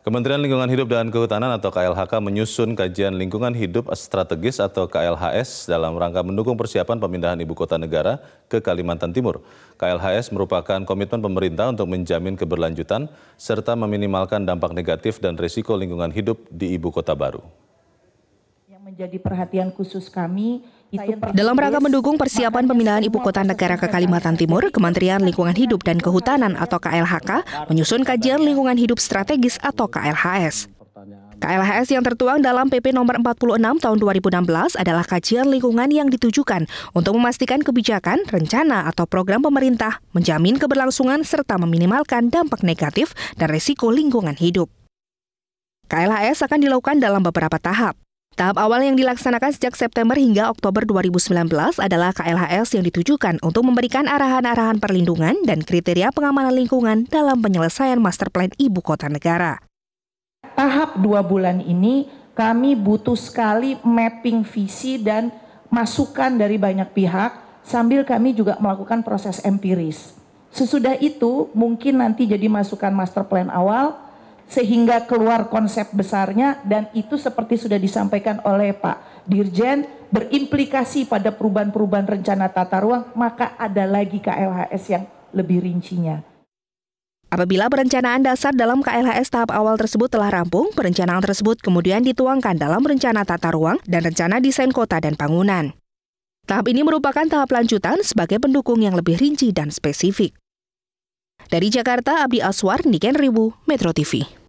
Kementerian Lingkungan Hidup dan Kehutanan atau KLHK menyusun kajian lingkungan hidup strategis atau KLHS dalam rangka mendukung persiapan pemindahan ibu kota negara ke Kalimantan Timur. KLHS merupakan komitmen pemerintah untuk menjamin keberlanjutan serta meminimalkan dampak negatif dan risiko lingkungan hidup di ibu kota baru menjadi perhatian khusus kami. Dalam rangka mendukung persiapan pemindahan ibu kota negara ke Kalimantan Timur, Kementerian Lingkungan Hidup dan Kehutanan atau KLHK menyusun kajian lingkungan hidup strategis atau KLHS. KLHS yang tertuang dalam PP nomor 46 tahun 2016 adalah kajian lingkungan yang ditujukan untuk memastikan kebijakan, rencana, atau program pemerintah menjamin keberlangsungan serta meminimalkan dampak negatif dan resiko lingkungan hidup. KLHS akan dilakukan dalam beberapa tahap. Tahap awal yang dilaksanakan sejak September hingga Oktober 2019 adalah KLHS yang ditujukan untuk memberikan arahan-arahan perlindungan dan kriteria pengamanan lingkungan dalam penyelesaian master plan ibu kota negara. Tahap dua bulan ini kami butuh sekali mapping visi dan masukan dari banyak pihak sambil kami juga melakukan proses empiris. Sesudah itu mungkin nanti jadi masukan master plan awal, sehingga keluar konsep besarnya dan itu seperti sudah disampaikan oleh Pak Dirjen berimplikasi pada perubahan-perubahan rencana tata ruang maka ada lagi KLHS yang lebih rincinya. Apabila perencanaan dasar dalam KLHS tahap awal tersebut telah rampung, perencanaan tersebut kemudian dituangkan dalam rencana tata ruang dan rencana desain kota dan bangunan. Tahap ini merupakan tahap lanjutan sebagai pendukung yang lebih rinci dan spesifik. Dari Jakarta, Abdi Aswar, Niken Ribu, Metro TV.